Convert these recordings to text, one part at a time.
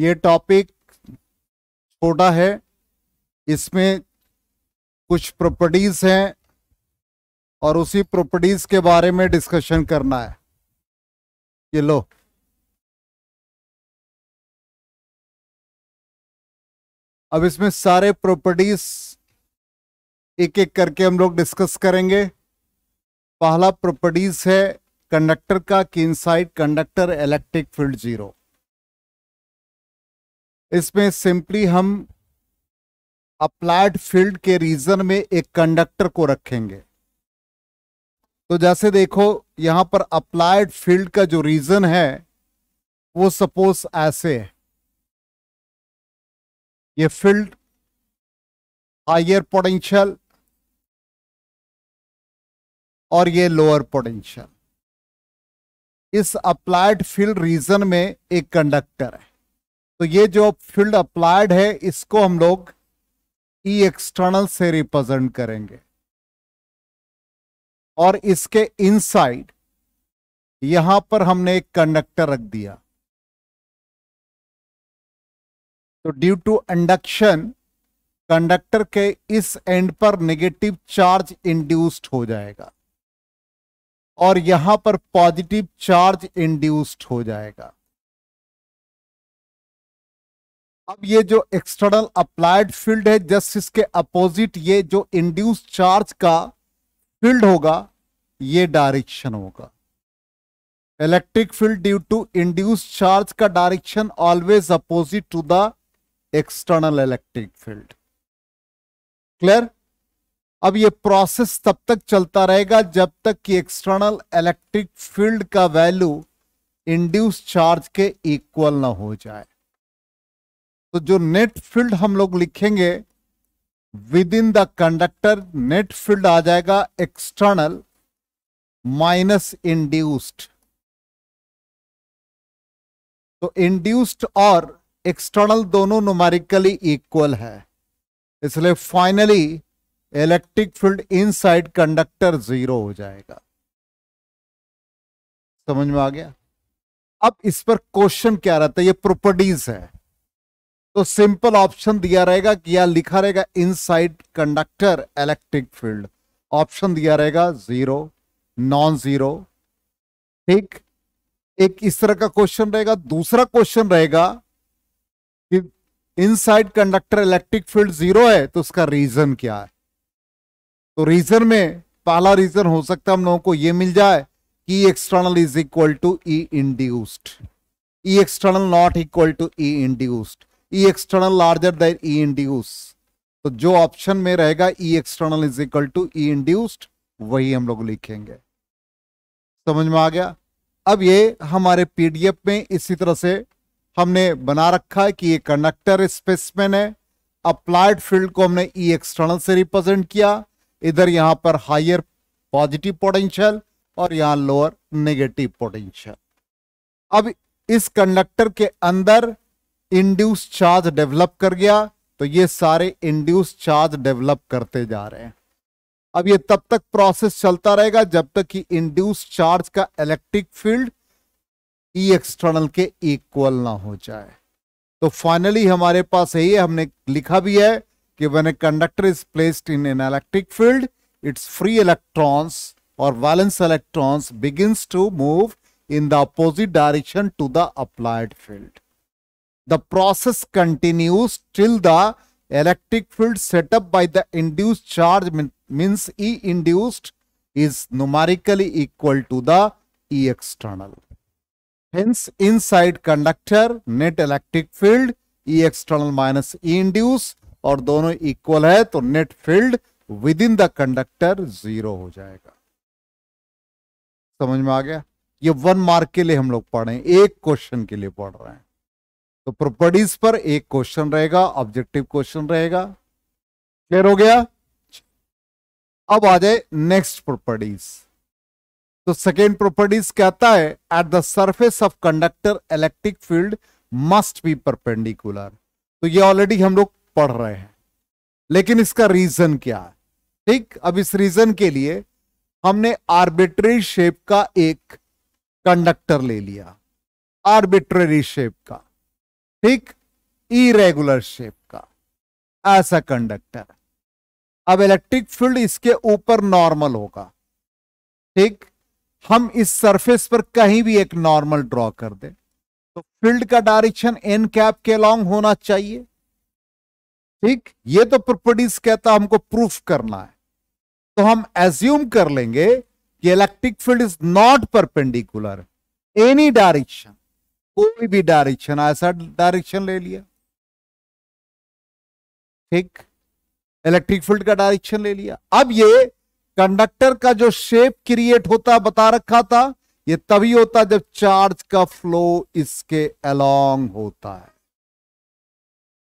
ये टॉपिक छोटा है इसमें कुछ प्रॉपर्टीज हैं और उसी प्रॉपर्टीज के बारे में डिस्कशन करना है ये लो अब इसमें सारे प्रॉपर्टीज एक एक करके हम लोग डिस्कस करेंगे पहला प्रॉपर्टीज है कंडक्टर का कि inside conductor electric field zero इसमें सिंपली हम अप्लाइड फील्ड के रीजन में एक कंडक्टर को रखेंगे तो जैसे देखो यहां पर अप्लाइड फील्ड का जो रीजन है वो सपोज ऐसे है ये फील्ड हायर पोटेंशियल और ये लोअर पोटेंशियल इस अप्लाइड फील्ड रीजन में एक कंडक्टर है तो ये जो फील्ड अप्लाइड है इसको हम लोग ई एक्सटर्नल से रिप्रेजेंट करेंगे और इसके इनसाइड यहां पर हमने एक कंडक्टर रख दिया तो ड्यू टू इंडक्शन कंडक्टर के इस एंड पर नेगेटिव चार्ज इंड्यूस्ड हो जाएगा और यहां पर पॉजिटिव चार्ज इंड्यूस्ड हो जाएगा अब ये जो एक्सटर्नल अप्लाइड फील्ड है जस्ट इसके अपोजिट ये जो इंड्यूस चार्ज का फील्ड होगा ये डायरेक्शन होगा electric field due to induce charge का direction always opposite to the external electric field clear अब ये प्रोसेस तब तक चलता रहेगा जब तक कि एक्सटर्नल इलेक्ट्रिक फील्ड का वैल्यू इंड्यूस चार्ज के इक्वल ना हो जाए तो जो नेट फील्ड हम लोग लिखेंगे within the conductor net field आ जाएगा एक्सटर्नल माइनस इंड्यूस्ड तो इंड्यूस्ड और एक्सटर्नल दोनों नोमारिकली इक्वल है इसलिए finally electric field inside conductor zero हो जाएगा समझ में आ गया अब इस पर क्वेश्चन क्या रहता है ये प्रॉपर्टीज है तो सिंपल ऑप्शन दिया रहेगा कि या लिखा रहेगा inside conductor electric field option दिया रहेगा जीरो नॉन जीरो ठीक एक इस तरह का क्वेश्चन रहेगा दूसरा क्वेश्चन रहेगा कि inside conductor electric field zero है तो उसका रीजन क्या है तो रीजन में पहला रीजन हो सकता है हम लोगों को यह मिल जाए कि external is equal to E induced E external not equal to E induced E external larger than E induce तो जो ऑप्शन में रहेगा E external is equal to E induced वही हम लोग लिखेंगे समझ में आ गया अब ये हमारे पीडीएफ में इसी तरह से हमने बना रखा है कि ये कंडक्टर स्पेसमैन है अप्लाइड फील्ड को हमने ई e एक्सटर्नल से रिप्रेजेंट किया इधर यहां पर हायर पॉजिटिव पोटेंशियल और यहां लोअर नेगेटिव पोटेंशियल अब इस कंडक्टर के अंदर इंड्यूस चार्ज डेवलप कर गया तो ये सारे इंड्यूस चार्ज डेवलप करते जा रहे हैं अब ये तब तक प्रोसेस चलता रहेगा जब तक कि इंड्यूस चार्ज का इलेक्ट्रिक फील्ड ई एक्सटर्नल के इक्वल ना हो जाए तो फाइनली हमारे पास यही है हमने लिखा भी है कि when a conductor is placed in an electric field its free electrons और valence electrons begins to move in the opposite direction to the applied field The process continues till the electric field set up by the induced charge means E induced is numerically equal to the E external. Hence, inside conductor net electric field E external minus E induced और दोनों equal है तो net field within the conductor zero हो जाएगा समझ में आ गया ये वन मार्क के लिए हम लोग पढ़ रहे हैं एक क्वेश्चन के लिए पढ़ रहे हैं तो प्रॉपर्टीज पर एक क्वेश्चन रहेगा ऑब्जेक्टिव क्वेश्चन रहेगा क्लियर हो गया अब आ जाए नेक्स्ट प्रॉपर्टीज तो सेकेंड प्रॉपर्टीज कहता है at the surface of conductor electric field must be perpendicular तो ये ऑलरेडी हम लोग पढ़ रहे हैं लेकिन इसका रीजन क्या है ठीक अब इस रीजन के लिए हमने आर्बिट्री शेप का एक कंडक्टर ले लिया आर्बिट्ररी शेप का ठीक इरेगुलर शेप का ऐसा कंडक्टर अब इलेक्ट्रिक फील्ड इसके ऊपर नॉर्मल होगा ठीक हम इस सरफेस पर कहीं भी एक नॉर्मल ड्रॉ कर दें तो फील्ड का डायरेक्शन एन कैप के लॉन्ग होना चाहिए ठीक ये तो प्रॉपर्टीज कहता हमको प्रूफ करना है तो हम एज्यूम कर लेंगे कि electric field is not perpendicular any direction कोई भी डायरेक्शन ऐसा डायरेक्शन ले लिया ठीक इलेक्ट्रिक फील्ड का डायरेक्शन ले लिया अब ये कंडक्टर का जो शेप क्रिएट होता बता रखा था ये तभी होता जब चार्ज का फ्लो इसके अलोंग होता है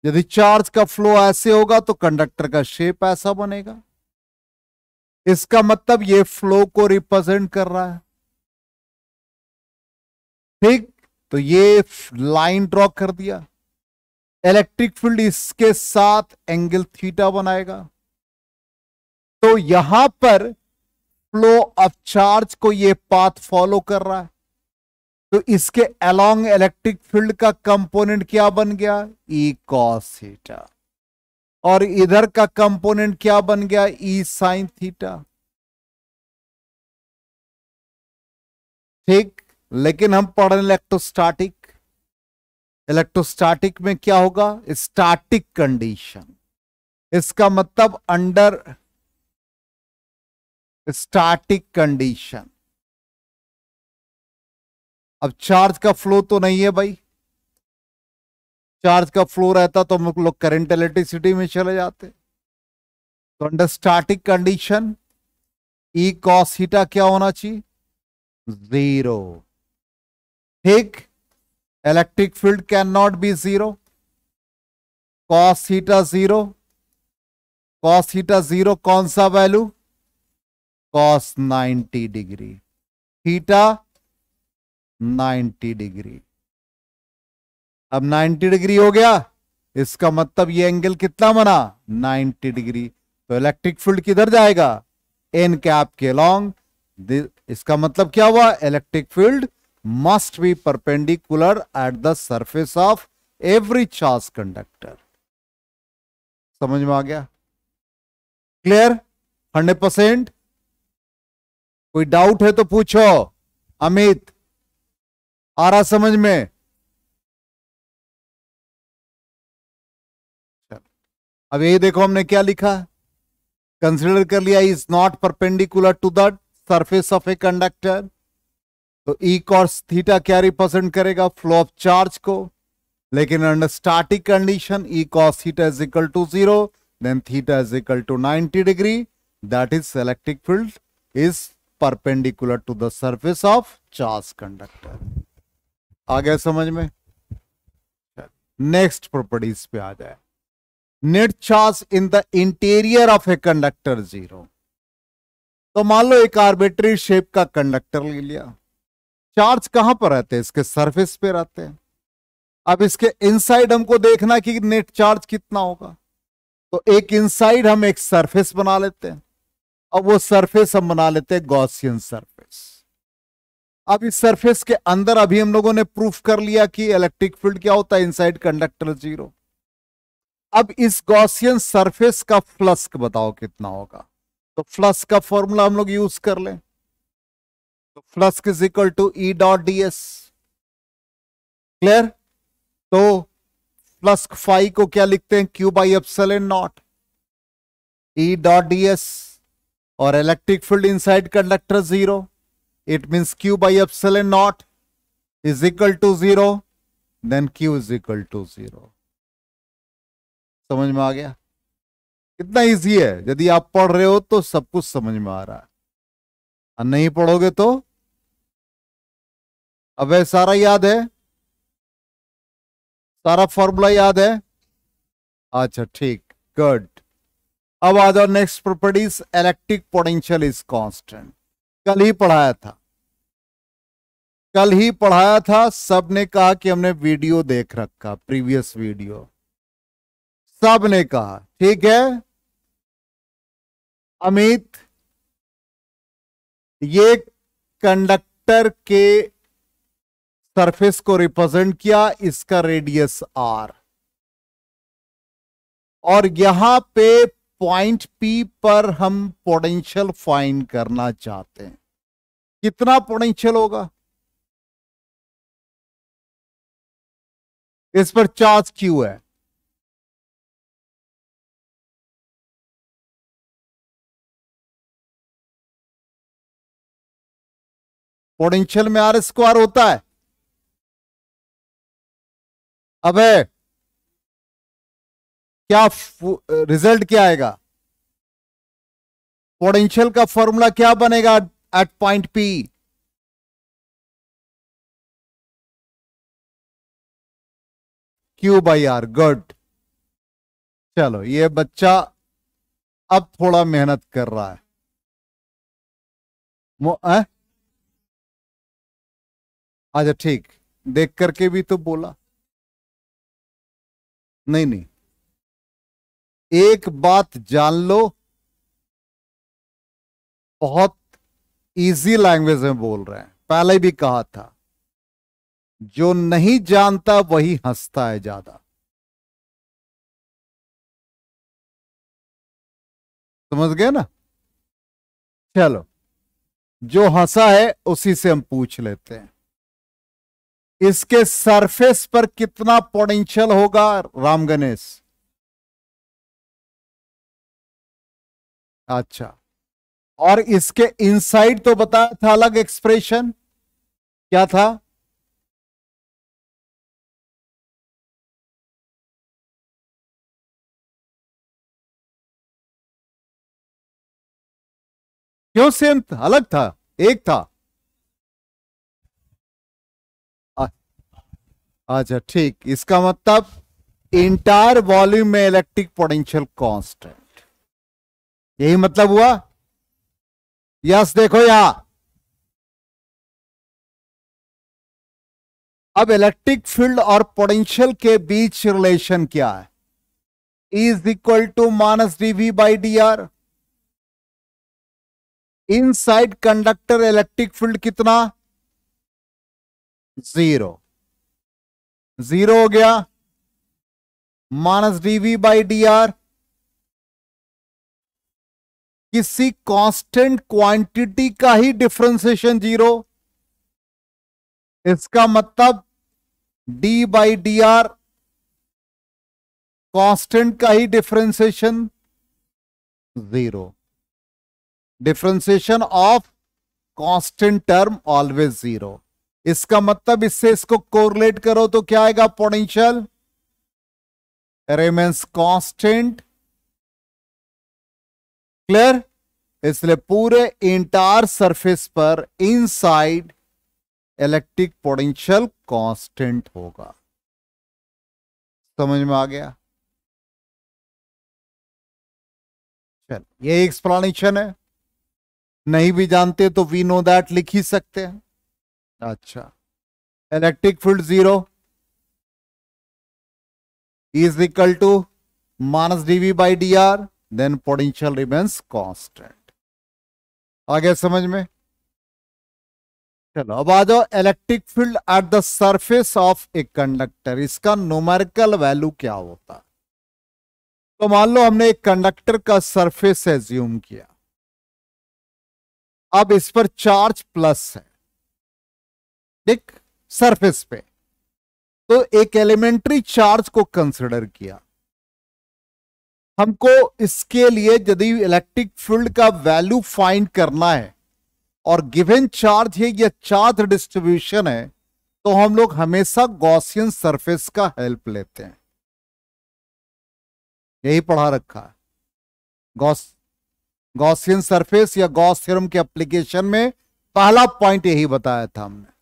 यदि चार्ज का फ्लो ऐसे होगा तो कंडक्टर का शेप ऐसा बनेगा इसका मतलब ये फ्लो को रिप्रेजेंट कर रहा है ठीक तो ये लाइन ड्रॉ कर दिया इलेक्ट्रिक फील्ड इसके साथ एंगल थीटा बनाएगा तो यहां पर फ्लो ऑफ चार्ज को ये पाथ फॉलो कर रहा है तो इसके अलोंग इलेक्ट्रिक फील्ड का कंपोनेंट क्या बन गया ई कॉस थीटा और इधर का कंपोनेंट क्या बन गया ई साइन थीटा ठीक लेकिन हम पढ़ रहे इलेक्ट्रोस्टैटिक इलेक्ट्रोस्टैटिक में क्या होगा स्टैटिक कंडीशन इसका मतलब अंडर स्टैटिक कंडीशन अब चार्ज का फ्लो तो नहीं है भाई चार्ज का फ्लो रहता तो हम लोग करंट इलेक्ट्रिसिटी में चले जाते तो under static condition E cos theta क्या होना चाहिए zero electric field cannot be zero cos theta zero cos theta zero कौन सा value cos 90 degree theta 90 degree अब 90 डिग्री हो गया इसका मतलब ये एंगल कितना बना 90 डिग्री तो इलेक्ट्रिक फील्ड किधर जाएगा एन कैप के लॉन्ग इसका मतलब क्या हुआ electric field must be perpendicular at the surface of every charge conductor समझ में आ गया क्लियर हंड्रेड परसेंट कोई डाउट है तो पूछो अमित आ रहा समझ में अब ये देखो हमने क्या लिखा कंसिडर कर लिया is not perpendicular to the surface of a conductor तो ई कॉर्स थीटा क्या रिप्रेजेंट करेगा फ्लो ऑफ चार्ज को लेकिन under starting condition E cos theta is equal to zero then theta is equal to 90 degree that is electric field is perpendicular to the surface of charge conductor आ गया समझ में next properties पे आ जाए net charge in the interior of a conductor zero तो मान लो एक आर्बिट्री शेप का कंडक्टर ले लिया चार्ज कहां पर रहते हैं इसके सरफेस पे रहते हैं अब इसके इनसाइड हमको देखना कि नेट चार्ज कितना होगा तो एक इनसाइड हम एक सरफेस बना लेते हैं अब वो सरफेस हम बना लेते हैं गॉसियन सरफेस अब इस सरफेस के अंदर अभी हम लोगों ने प्रूफ कर लिया कि इलेक्ट्रिक फील्ड क्या होता है इनसाइड कंडक्टर जीरो अब इस गॉसियन सरफेस का फ्लस्क बताओ कितना होगा तो फ्लस्क का फॉर्मूला हम लोग यूज कर लें E तो flux is equal to E dot D S clear तो फ्लस्क फाई को क्या लिखते हैं Q by epsilon and naught E dot D S और electric field inside conductor zero it means Q by epsilon and naught is equal to zero then Q is equal to zero समझ में आ गया कितना easy है यदि आप पढ़ रहे हो तो सब कुछ समझ में आ रहा है और नहीं पढ़ोगे तो अब वह सारा याद है सारा फॉर्मूला याद है अच्छा ठीक गुड अब आ जाओ next properties electric potential is constant कल ही पढ़ाया था कल ही पढ़ाया था सब ने कहा कि हमने वीडियो देख रखा प्रीवियस वीडियो सब ने कहा ठीक है अमित ये कंडक्टर के सरफेस को रिप्रेजेंट किया इसका रेडियस आर और यहां पे पॉइंट पी पर हम पोटेंशियल फाइंड करना चाहते हैं कितना पोटेंशियल होगा इस पर चार्ज क्यू है पोटेंशियल में आर स्क्वायर होता है अबे क्या रिजल्ट क्या आएगा पोटेंशियल का फॉर्मूला क्या बनेगा at point P Q by R good चलो ये बच्चा अब थोड़ा मेहनत कर रहा है अच्छा ठीक देख करके भी तो बोला नहीं नहीं एक बात जान लो बहुत इजी लैंग्वेज में बोल रहे हैं पहले भी कहा था जो नहीं जानता वही हंसता है ज्यादा समझ गए ना चलो जो हंसा है उसी से हम पूछ लेते हैं इसके सरफेस पर कितना पोटेंशियल होगा राम गणेश अच्छा और इसके इनसाइड तो बताया था अलग एक्सप्रेशन क्या था क्यों सेम अलग था एक था अच्छा ठीक इसका मतलब इंटायर वॉल्यूम में इलेक्ट्रिक पोटेंशियल कांस्टेंट यही मतलब हुआ यस देखो यहां अब इलेक्ट्रिक फील्ड और पोटेंशियल के बीच रिलेशन क्या है is equal to minus D V by D R inside conductor electric field कितना जीरो जीरो हो गया minus D V by D R किसी कांस्टेंट क्वांटिटी का ही डिफ्रेंसिएशन जीरो इसका मतलब D by D R constant का ही differentiation zero differentiation of constant term always zero इसका मतलब इससे इसको कोरिलेट करो तो क्या आएगा पोटेंशियल रेमेंस कांस्टेंट क्लियर इसलिए पूरे इंटार सरफेस पर इनसाइड इलेक्ट्रिक पोटेंशियल कांस्टेंट होगा समझ में आ गया चल ये एक्सप्लेनेशन है नहीं भी जानते तो वी नो दैट लिख ही सकते हैं अच्छा electric field zero equal to to D V dv D R then potential remains constant आ गया समझ में चलो अब आ जाओ electric field at the surface of a conductor इसका नोमरिकल वैल्यू क्या होता तो मान लो हमने एक कंडक्टर का सरफेस एज्यूम किया अब इस पर चार्ज प्लस है एक सरफेस पे तो एक एलिमेंट्री चार्ज को कंसिडर किया हमको इसके लिए यदि इलेक्ट्रिक फील्ड का वैल्यू फाइंड करना है और गिवन चार्ज है या चार्ज डिस्ट्रीब्यूशन है तो हम लोग हमेशा गॉसियन सरफेस का हेल्प लेते हैं यही पढ़ा रखा है गॉस गॉसियन सरफेस या गॉस थ्योरम के एप्लीकेशन में पहला पॉइंट यही बताया था हमने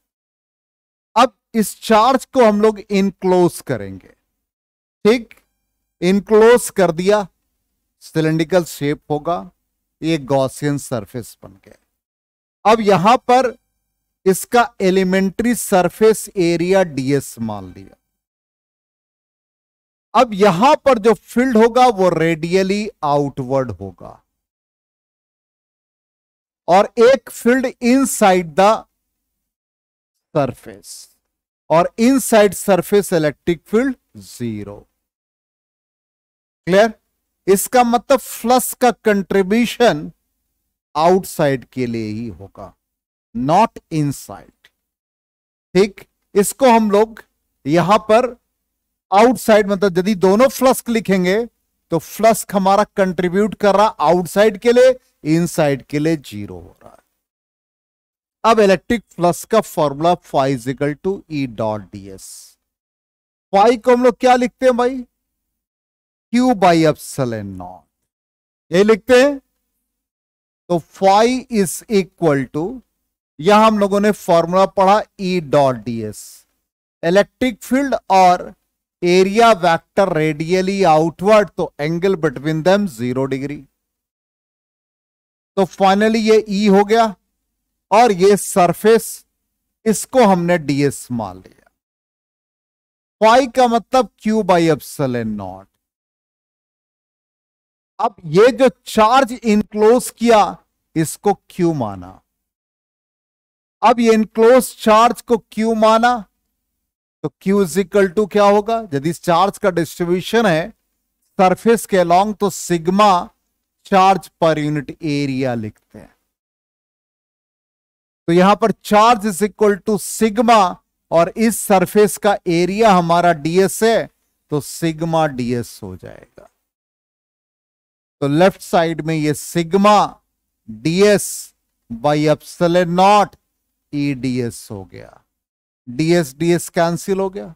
इस चार्ज को हम लोग इनक्लोज करेंगे ठीक इनक्लोज कर दिया सिलेंडिकल शेप होगा ये गॉसियन सरफेस बन गया अब यहां पर इसका एलिमेंट्री सरफेस एरिया डीएस मान लिया अब यहां पर जो फील्ड होगा वो रेडियली आउटवर्ड होगा और एक फील्ड इनसाइड द सरफेस और inside surface electric field zero clear इसका मतलब फ्लस का कंट्रीब्यूशन आउटसाइड के लिए ही होगा नॉट इनसाइड ठीक इसको हम लोग यहां पर आउटसाइड मतलब यदि दोनों फ्लस्क लिखेंगे तो फ्लस्क हमारा कंट्रीब्यूट कर रहा आउटसाइड के लिए इनसाइड के लिए जीरो हो रहा अब इलेक्ट्रिक फ्लक्स का फॉर्मूला फाइजिकल to E dot D S five को हम लोग क्या लिखते हैं भाई क्यू बाई एन नॉट ये लिखते हैं तो फाइव इज इक्वल टू यह हम लोगों ने फॉर्मूला पढ़ा E dot D S electric field और एरिया वेक्टर रेडियली आउटवर्ड तो angle between them zero degree तो फाइनली ये ई e हो गया और ये सरफेस इसको हमने डीएस मान लिया फाइव का मतलब क्यू बाई एप्सल नॉट अब ये जो चार्ज इनक्लोज किया इसको क्यू माना अब ये इनक्लोज चार्ज को क्यू माना तो क्यू इज इक्वल टू क्या होगा यदि चार्ज का डिस्ट्रीब्यूशन है सरफेस के अलॉन्ग तो sigma charge per unit area लिखते हैं तो यहां पर charge is equal to sigma और इस सरफेस का एरिया हमारा डीएस है तो सिग्मा डीएस हो जाएगा तो लेफ्ट साइड में ये sigma DS by epsilon naught E S हो गया डीएस डीएस कैंसिल हो गया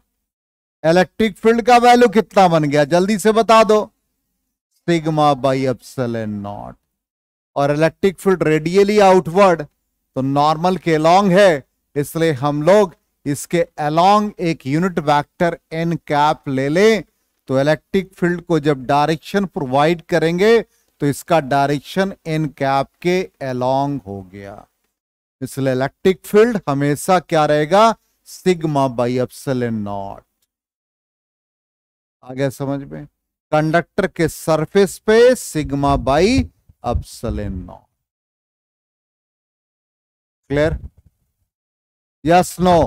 इलेक्ट्रिक फील्ड का वैल्यू कितना बन गया जल्दी से बता दो सिग्मा बाई एप्सले नॉट और इलेक्ट्रिक फील्ड रेडियली आउटवर्ड तो नॉर्मल के अलोंग है इसलिए हम लोग इसके अलोंग एक यूनिट वेक्टर एन कैप ले लें तो इलेक्ट्रिक फील्ड को जब डायरेक्शन प्रोवाइड करेंगे तो इसका डायरेक्शन एन कैप के अलोंग हो गया इसलिए इलेक्ट्रिक फील्ड हमेशा क्या रहेगा सिग्मा बाई अप्सल नॉट आ गया समझ में कंडक्टर के सरफेस पे sigma by epsilon naught clear yes no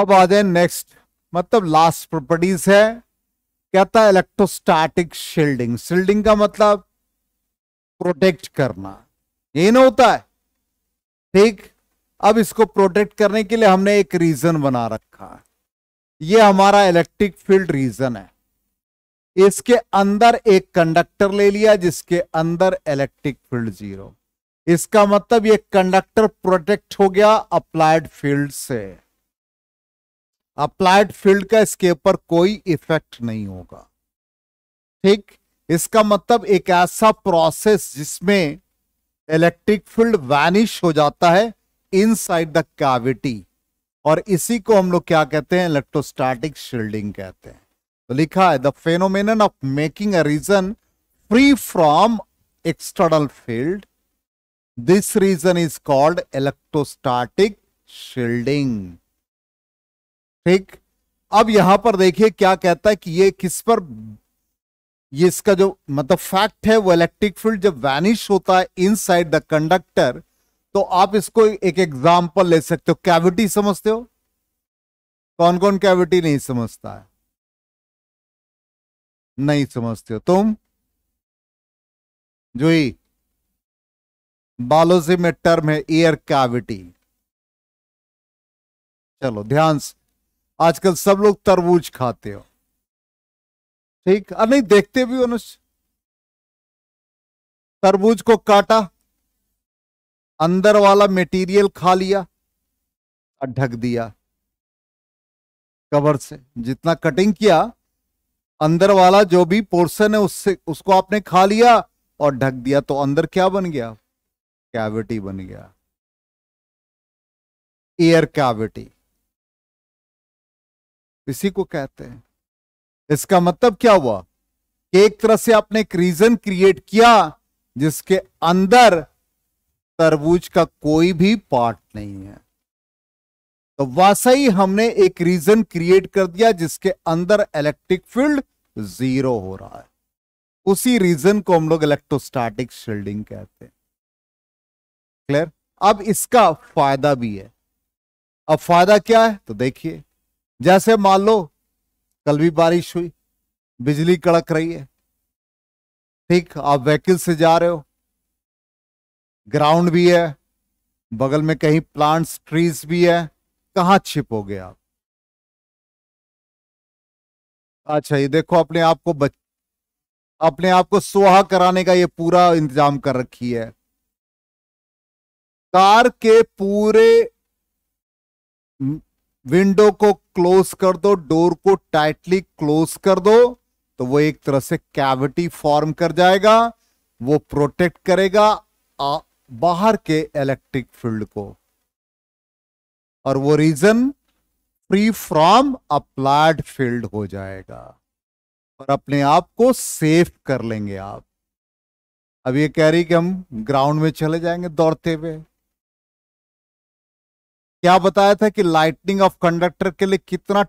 अब आ जाए नेक्स्ट मतलब लास्ट प्रॉपर्टीज है कहता है इलेक्ट्रोस्टैटिक शील्डिंग शील्डिंग का मतलब प्रोटेक्ट करना यही ना होता है ठीक अब इसको प्रोटेक्ट करने के लिए हमने एक रीजन बना रखा है ये हमारा इलेक्ट्रिक फील्ड रीजन है इसके अंदर एक कंडक्टर ले लिया जिसके अंदर इलेक्ट्रिक फील्ड जीरो इसका मतलब ये कंडक्टर प्रोटेक्ट हो गया अप्लाइड फील्ड से अप्लाइड फील्ड का इसके ऊपर कोई इफेक्ट नहीं होगा ठीक इसका मतलब एक ऐसा प्रोसेस जिसमें इलेक्ट्रिक फील्ड वैनिश हो जाता है इनसाइड द कैविटी और इसी को हम लोग क्या कहते हैं इलेक्ट्रोस्टैटिक शील्डिंग कहते हैं तो लिखा है the phenomenon of making a region free from external field this region is called electrostatic shielding ठीक अब यहां पर देखिए क्या कहता है कि ये किस पर ये इसका जो मतलब फैक्ट है वो इलेक्ट्रिक फील्ड जब वैनिश होता है इनसाइड द कंडक्टर तो आप इसको एक एग्जाम्पल ले सकते हो कैविटी समझते हो कौन कौन कैविटी नहीं समझता है नहीं समझते हो तुम ही बायोलॉजी में टर्म है एयर कैविटी चलो ध्यान से आजकल सब लोग तरबूज खाते हो ठीक और नहीं देखते भी हो तरबूज को काटा अंदर वाला मटेरियल खा लिया और ढक दिया कवर से जितना कटिंग किया अंदर वाला जो भी पोर्शन है उससे उसको आपने खा लिया और ढक दिया तो अंदर क्या बन गया कैविटी बन गया एयर कैविटी इसी को कहते हैं इसका मतलब क्या हुआ कि एक तरह से आपने एक रीजन क्रिएट किया जिसके अंदर तरबूज का कोई भी पार्ट नहीं है तो ही हमने एक रीजन क्रिएट कर दिया जिसके अंदर इलेक्ट्रिक फील्ड जीरो हो रहा है उसी रीजन को हम लोग इलेक्ट्रोस्टैटिक शील्डिंग कहते हैं क्लियर अब इसका फायदा भी है अब फायदा क्या है तो देखिए जैसे मान लो कल भी बारिश हुई बिजली कड़क रही है ठीक आप व्हीकल से जा रहे हो ग्राउंड भी है बगल में कहीं प्लांट्स ट्रीज भी है कहां छिपोगे आप अच्छा ये देखो अपने आप को बच अपने आप को सोहा कराने का ये पूरा इंतजाम कर रखी है कार के पूरे विंडो को क्लोज कर दो डोर को टाइटली क्लोज कर दो तो वो एक तरह से कैविटी फॉर्म कर जाएगा वो प्रोटेक्ट करेगा आ, बाहर के इलेक्ट्रिक फील्ड को और वो region free from applied field हो जाएगा और अपने आप को सेफ कर लेंगे आप अब ये कह रही कि हम ग्राउंड में चले जाएंगे दौड़ते हुए क्या बताया था कि लाइटनिंग ऑफ कंडक्टर के लिए कितना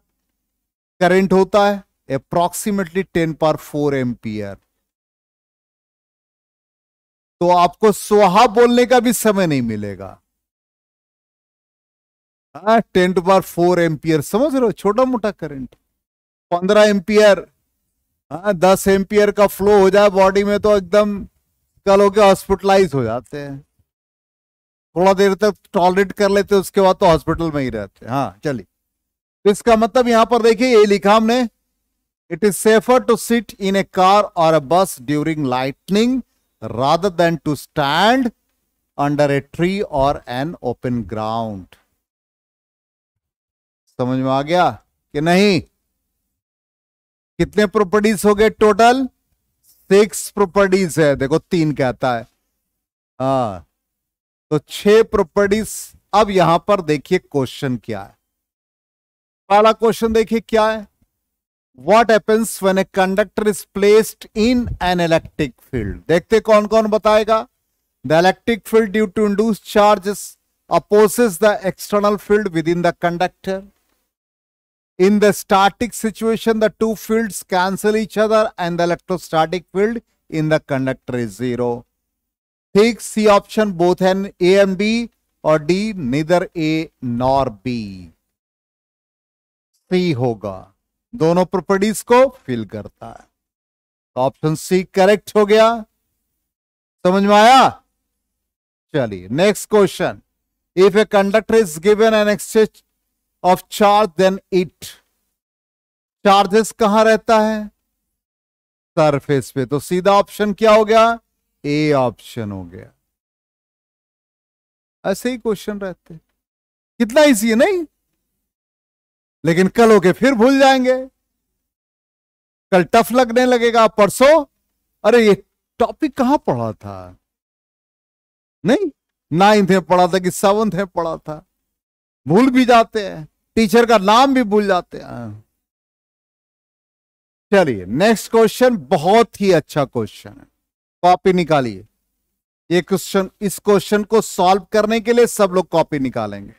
करंट होता है अप्रोक्सीमेटली टेन पर फोर एम्पियर तो आपको सोहा बोलने का भी समय नहीं मिलेगा हाँ, ten ten to power four ampere समझ रहे हो छोटा मोटा करंट पंद्रह एम्पियर हाँ, दस एम्पियर का फ्लो हो जाए बॉडी में तो एकदम कल हो गया हॉस्पिटलाइज हो जाते हैं थोड़ा देर तक टॉलरेट कर लेते उसके बाद तो हॉस्पिटल में ही रहते हैं हाँ चलिए तो इसका मतलब यहां पर देखिए ये लिखा हमने it is safer to sit in a car और a bus during lightning rather than to stand under a tree और एन ओपन ग्राउंड समझ में आ गया कि नहीं कितने प्रॉपर्टीज हो गए टोटल सिक्स प्रॉपर्टीज है देखो तीन कहता है हाँ तो छह प्रॉपर्टीज अब यहां पर देखिए क्वेश्चन क्या है पहला क्वेश्चन देखिए क्या है what happens when a conductor is placed in an electric field देखते कौन कौन बताएगा the electric field due to induce charges the external field within the conductor In the static situation, the two fields cancel each other and the electrostatic field in the conductor is zero. Take C option both an A and B or D neither A nor B. c hoga dono properties ko fill karta hai तो option c correct ho gaya samajh mein aaya chaliye next question if a conductor is given an exchange of charge then it charges कहां रहता है surface पे तो सीधा option क्या हो गया ए ऑप्शन हो गया ऐसे ही क्वेश्चन रहते कितना इजी है नहीं लेकिन कल हो गए फिर भूल जाएंगे कल टफ लगने लगेगा परसों अरे ये टॉपिक कहां पढ़ा था नहीं नाइन्थ में पढ़ा था कि सेवंथ में पढ़ा था भूल भी जाते हैं टीचर का नाम भी भूल जाते हैं हाँ। चलिए नेक्स्ट क्वेश्चन बहुत ही अच्छा क्वेश्चन है कॉपी निकालिए ये क्वेश्चन इस क्वेश्चन को सॉल्व करने के लिए सब लोग कॉपी निकालेंगे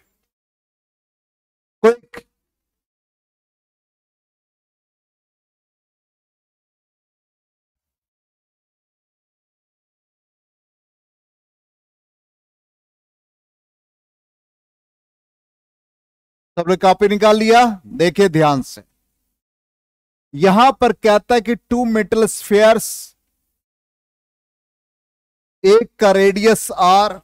सबने कॉपी निकाल लिया देखिए ध्यान से यहां पर कहता है कि टू मेटल स्फेयर्स एक का रेडियस आर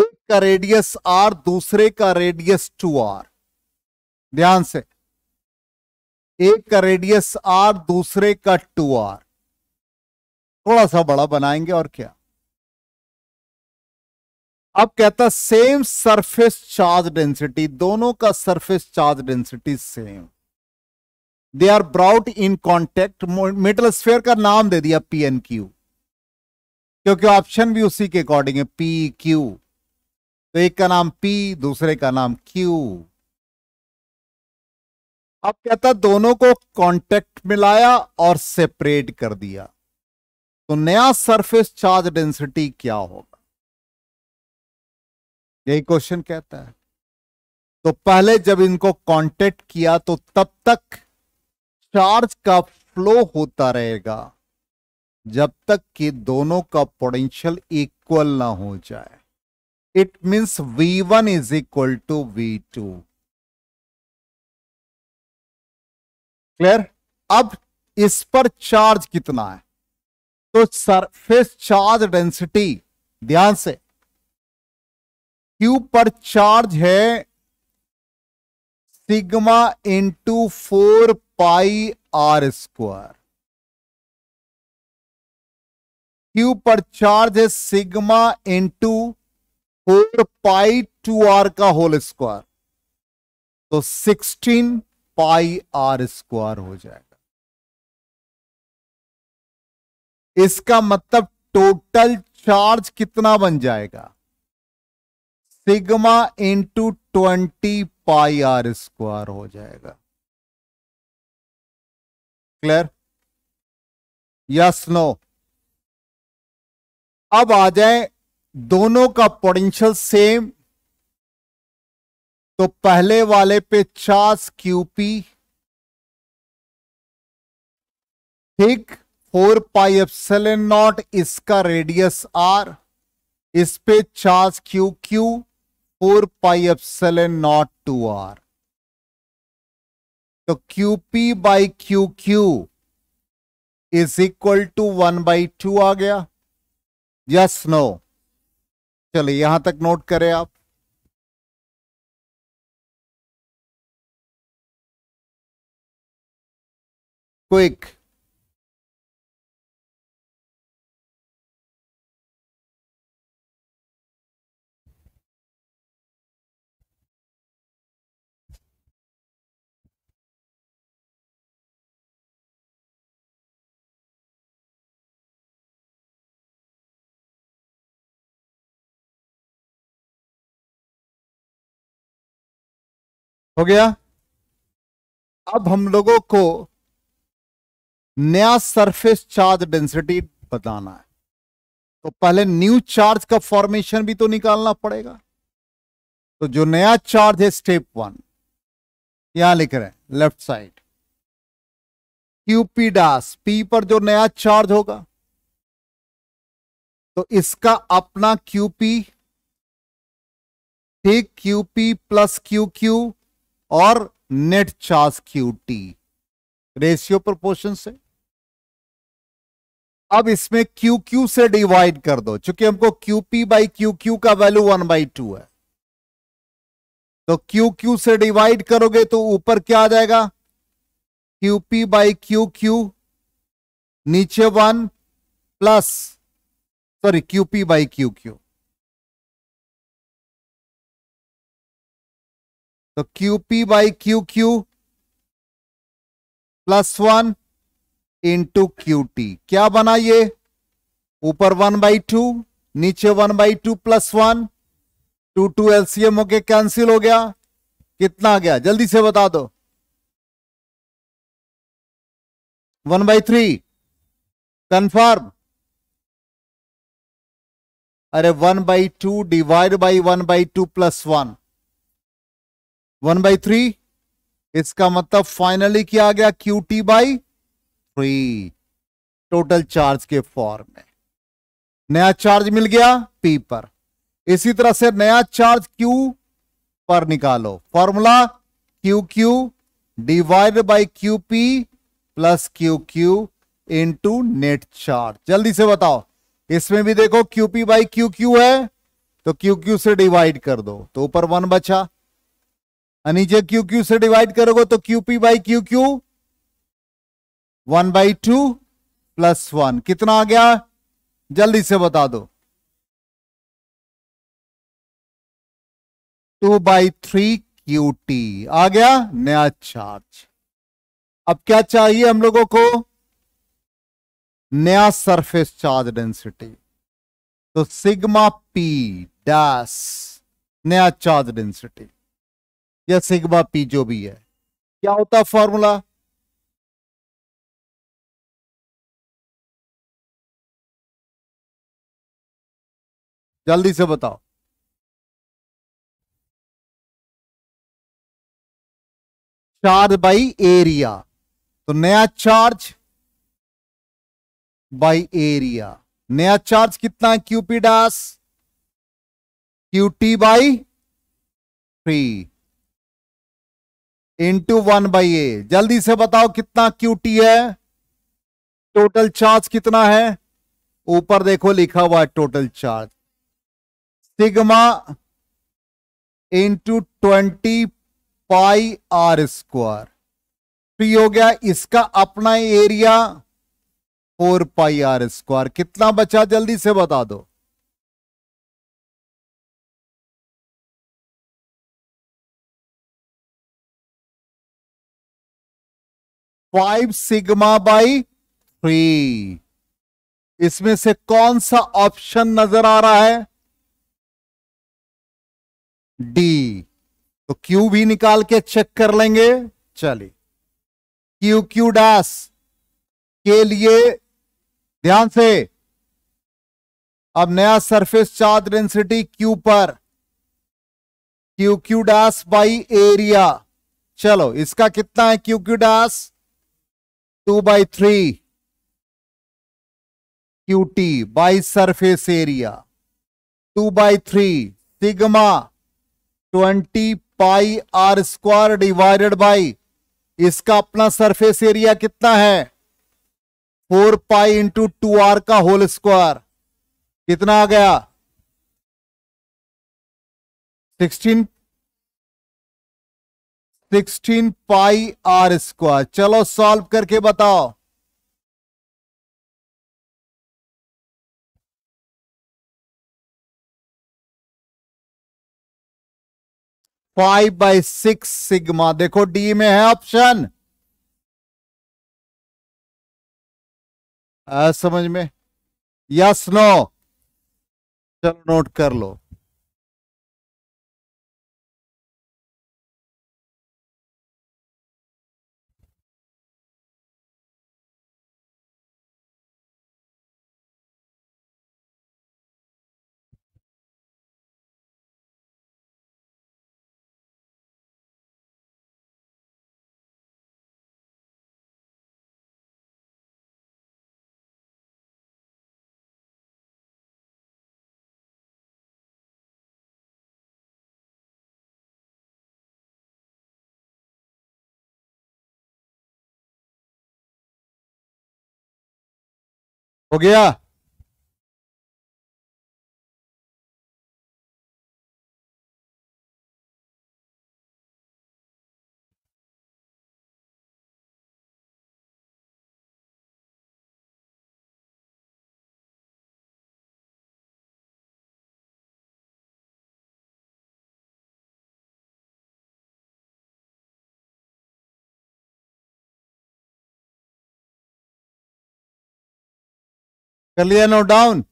एक का रेडियस आर दूसरे का रेडियस टू आर ध्यान से एक का रेडियस आर दूसरे का टू आर थोड़ा सा बड़ा बनाएंगे और क्या अब कहता सेम सरफेस चार्ज डेंसिटी दोनों का surface charge density same they are brought in contact metal sphere का नाम दे दिया पी एन क्यू क्योंकि ऑप्शन भी उसी के अकॉर्डिंग है पी क्यू तो एक का नाम पी दूसरे का नाम क्यू अब कहता दोनों को कॉन्टेक्ट मिलाया और सेपरेट कर दिया तो नया सरफेस चार्ज डेंसिटी क्या होगा यही क्वेश्चन कहता है तो पहले जब इनको कांटेक्ट किया तो तब तक चार्ज का फ्लो होता रहेगा जब तक कि दोनों का पोटेंशियल इक्वल ना हो जाए it means V one is equal to V two clear अब इस पर चार्ज कितना है तो सरफेस चार्ज डेंसिटी ध्यान से क्यू पर चार्ज है sigma into four pi R square Q पर चार्ज है sigma into four pi two R का होल स्क्वायर तो सिक्सटीन पाई आर स्क्वायर हो जाएगा इसका मतलब टोटल चार्ज कितना बन जाएगा sigma into twenty pi R square हो जाएगा क्लियर यस नो अब आ जाए दोनों का पोटेंशियल सेम तो पहले वाले पे चार्ज क्यूपी ठीक फोर पाई एफसेल नॉट इसका रेडियस आर इस पे charge Q Q four pi N naught two R तो Q P by Q Q is equal to one by two आ गया यस नो चलिए यहां तक नोट करें आप क्विक हो गया अब हम लोगों को नया सरफेस चार्ज डेंसिटी बताना है तो पहले न्यू चार्ज का फॉर्मेशन भी तो निकालना पड़ेगा तो जो नया चार्ज है स्टेप वन यहां लिख रहे हैं left side Q P dash P पर जो नया चार्ज होगा तो इसका अपना क्यूपी ठीक क्यूपी प्लस क्यू क्यू और net charge Q T ratio proportion से अब इसमें क्यू क्यू से डिवाइड कर दो चूंकि हमको Q P by Q Q का वैल्यू वन बाई टू है तो क्यू क्यू से डिवाइड करोगे तो ऊपर क्या आ जाएगा Q P by Q Q नीचे one plus sorry Q P by Q Q तो Q P by Q Q plus one into Q T क्या बना ये ऊपर वन बाई टू नीचे one by two plus one two two LCM होके cancel हो गया कितना आ गया जल्दी से बता दो वन बाई थ्री कन्फर्म अरे one by two divide by one by two plus one one by three इसका मतलब फाइनली किया गया Q T by three total charge के फॉर्म में नया चार्ज मिल गया पी पर इसी तरह से नया चार्ज क्यू पर निकालो formula Q Q divide by Q P plus Q Q into net charge जल्दी से बताओ इसमें भी देखो Q P by Q Q है तो क्यू क्यू से डिवाइड कर दो तो ऊपर वन बचा नीचे क्यू क्यू से डिवाइड करोगे तो Q P by Q Q one by two plus one कितना आ गया जल्दी से बता दो two by three Q T आ गया नया चार्ज अब क्या चाहिए हम लोगों को नया सरफेस चार्ज डेंसिटी तो सिग्मा पी डैश नया चार्ज डेंसिटी या सिग्मा पी जो भी है क्या होता है फॉर्मूला जल्दी से बताओ चार्ज बाई एरिया तो नया चार्ज बाई एरिया नया चार्ज कितना है Q P dash Q T by three into one by A जल्दी से बताओ कितना क्यू टी है टोटल चार्ज कितना है ऊपर देखो लिखा हुआ है total charge sigma into twenty pi R square free हो गया इसका अपना area four pi R square कितना बचा जल्दी से बता दो फाइव सिग्मा बाई थ्री इसमें से कौन सा ऑप्शन नजर आ रहा है डी तो क्यू भी निकाल के चेक कर लेंगे चलिए क्यू क्यू डैश के लिए ध्यान से अब नया सरफेस चार्ज डेंसिटी क्यू पर Q Q dash by area चलो इसका कितना है Q Q dash two by three Q T by surface area two by three sigma twenty pi R square divided by इसका अपना सरफेस एरिया कितना है four pi into two R का whole square कितना आ गया sixteen sixteen pi R square चलो solve करके बताओ फाइव बाई सिक्स सिग्मा देखो डी में है ऑप्शन समझ में यस नो चलो नोट कर लो हो गया कर लिया नोट डाउन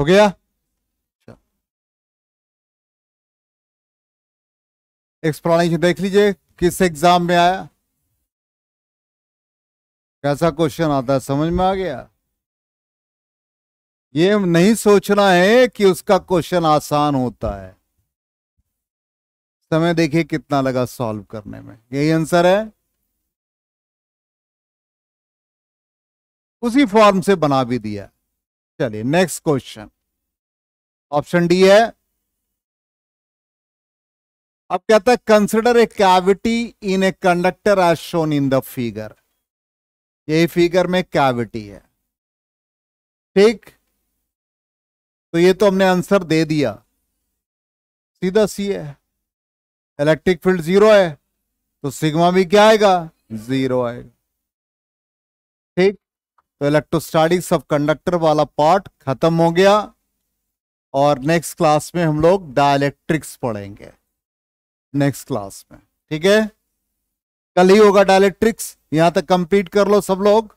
हो गया एक्सप्लेनेशन अच्छा। देख लीजिए किस एग्जाम में आया कैसा क्वेश्चन आता है समझ में आ गया ये नहीं सोचना है कि उसका क्वेश्चन आसान होता है समय देखिए कितना लगा सॉल्व करने में यही आंसर है उसी फॉर्म से बना भी दिया चलिए नेक्स्ट क्वेश्चन ऑप्शन डी है अब कहता है consider a cavity in a conductor as shown in the figure यही फिगर में कैविटी है ठीक तो ये तो हमने आंसर दे दिया सीधा सी है इलेक्ट्रिक फील्ड जीरो है तो सिग्मा भी क्या आएगा जीरो आएगा तो इलेक्ट्रोस्टैटिक्स ऑफ कंडक्टर वाला पार्ट खत्म हो गया और नेक्स्ट क्लास में हम लोग डायलेक्ट्रिक्स पढ़ेंगे नेक्स्ट क्लास में ठीक है कल ही होगा डायलेक्ट्रिक्स यहां तक कंप्लीट कर लो सब लोग